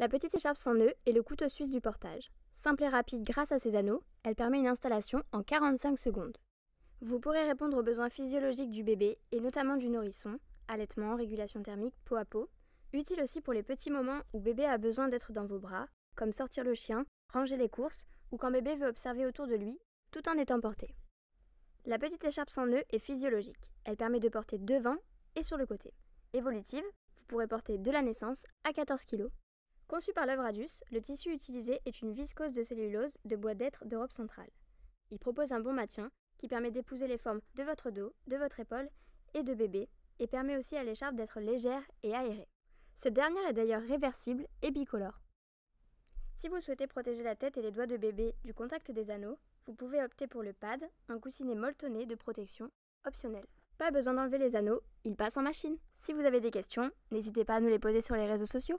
La petite écharpe sans nœud est le couteau suisse du portage. Simple et rapide grâce à ses anneaux, elle permet une installation en 45 secondes. Vous pourrez répondre aux besoins physiologiques du bébé et notamment du nourrisson, allaitement, régulation thermique, peau à peau. Utile aussi pour les petits moments où bébé a besoin d'être dans vos bras, comme sortir le chien, ranger les courses ou quand bébé veut observer autour de lui, tout en étant porté. La petite écharpe sans nœud est physiologique. Elle permet de porter devant et sur le côté. Évolutive, vous pourrez porter de la naissance à 14 kg. Conçu par Radius, le tissu utilisé est une viscose de cellulose de bois d'être d'Europe centrale. Il propose un bon maintien qui permet d'épouser les formes de votre dos, de votre épaule et de bébé, et permet aussi à l'écharpe d'être légère et aérée. Cette dernière est d'ailleurs réversible et bicolore. Si vous souhaitez protéger la tête et les doigts de bébé du contact des anneaux, vous pouvez opter pour le pad, un coussinet molletonné de protection, optionnel. Pas besoin d'enlever les anneaux, ils passent en machine. Si vous avez des questions, n'hésitez pas à nous les poser sur les réseaux sociaux.